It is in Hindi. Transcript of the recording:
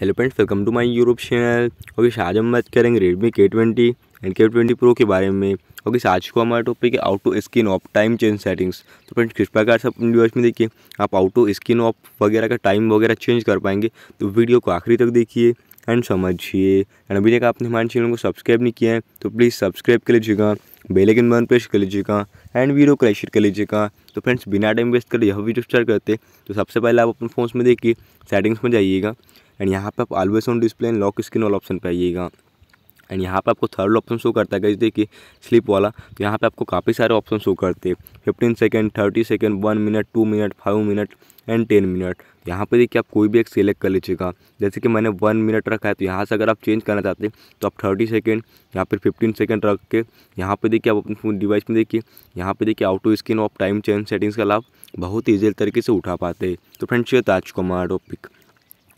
hello friends welcome to my YouTube channel okay आज हम बात करेंगे Redmi K twenty and K twenty pro के बारे में ओके आज को हमारा टॉपिक है auto screen off time change settings तो फ्रेंड्स किस प्रकार से अपने डिवाइस में देखिए आप आउटो स्क्रीन ऑफ वगैरह का टाइम वगैरह चेंज कर पाएंगे तो वीडियो को आखिरी तक देखिए एंड समझिए एंड अभी तक आपने हमारे चैनल को सब्सक्राइब नहीं किया है तो प्लीज़ सब्सक्राइब कर लीजिएगा बेलेकिन बन प्रेस कर लीजिएगा एंड वीडियो को शेयर कर लीजिएगा तो फ्रेंड्स बिना टाइम वेस्ट कर यह वीडियो स्टार्ट करते तो सबसे पहले आप अपने फ़ोन में देखिए सेटिंग्स में जाइएगा एंड यहाँ पे आप always on display and lock screen वाला ऑप्शन पे आइएगा एंड यहाँ पे आपको थर्ड ऑप्शन शो करता है गई देखिए स्लिप वाला तो यहाँ पे आपको काफ़ी सारे ऑप्शन शो करते हैं fifteen second thirty second one minute two minute five minute and ten minute यहाँ पे देखिए आप कोई भी एक सेलेक्ट कर लीजिएगा जैसे कि मैंने वन मिनट रखा है तो यहाँ से अगर आप चेंज करना चाहते हैं तो आप थर्टी सेकेंड या फिर फिफ्टीन सेकेंड रख के यहाँ पर देखिए आप अपने डिवाइस में देखिए यहाँ पर देखिए आउट टू स्क्रीन और टाइम चेंज सेटिंग्स का लाभ बहुत ईजी तरीके से उठा पाते हैं तो फ्रेंड्स ये था आज टॉपिक